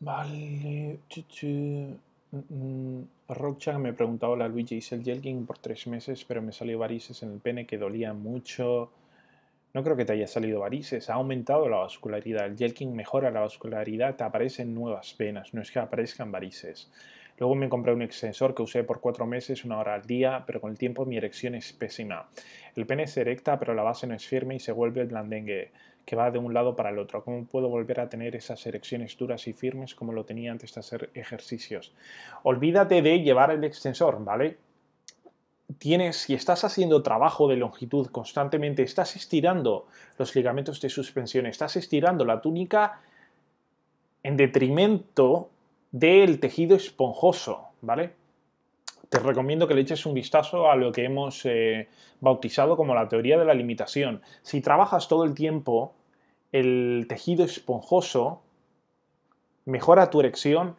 Vale. Mm, mm. Rockchan me preguntado, la Luigi, hice el Jelking por tres meses, pero me salió varices en el pene que dolía mucho. No creo que te haya salido varices, ha aumentado la vascularidad. El Jelking mejora la vascularidad, te aparecen nuevas venas, no es que aparezcan varices. Luego me compré un extensor que usé por cuatro meses, una hora al día, pero con el tiempo mi erección es pésima. El pene es erecta, pero la base no es firme y se vuelve blandengue que va de un lado para el otro. ¿Cómo puedo volver a tener esas erecciones duras y firmes como lo tenía antes de hacer ejercicios? Olvídate de llevar el extensor, ¿vale? tienes, si estás haciendo trabajo de longitud constantemente, estás estirando los ligamentos de suspensión, estás estirando la túnica en detrimento del tejido esponjoso, ¿vale? Te recomiendo que le eches un vistazo a lo que hemos eh, bautizado como la teoría de la limitación. Si trabajas todo el tiempo el tejido esponjoso, mejora tu erección,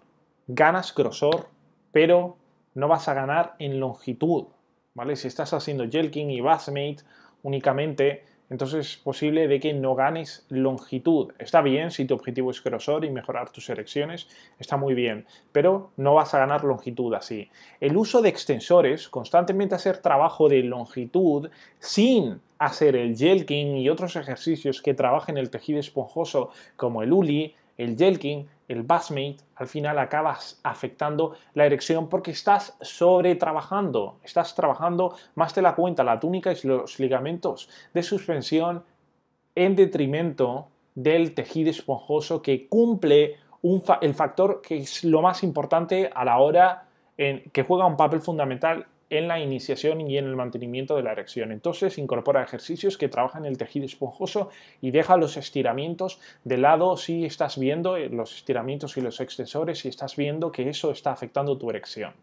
ganas grosor, pero no vas a ganar en longitud, ¿vale? Si estás haciendo jelking y Bassmate únicamente, entonces es posible de que no ganes longitud. Está bien si tu objetivo es grosor y mejorar tus erecciones, está muy bien, pero no vas a ganar longitud así. El uso de extensores, constantemente hacer trabajo de longitud sin hacer el jelking y otros ejercicios que trabajen el tejido esponjoso como el uli, el jelking, el bassmate al final acabas afectando la erección porque estás sobre trabajando, estás trabajando más de la cuenta la túnica y los ligamentos de suspensión en detrimento del tejido esponjoso que cumple el factor que es lo más importante a la hora en que juega un papel fundamental en la iniciación y en el mantenimiento de la erección. Entonces incorpora ejercicios que trabajan el tejido esponjoso y deja los estiramientos de lado si estás viendo eh, los estiramientos y los extensores si estás viendo que eso está afectando tu erección.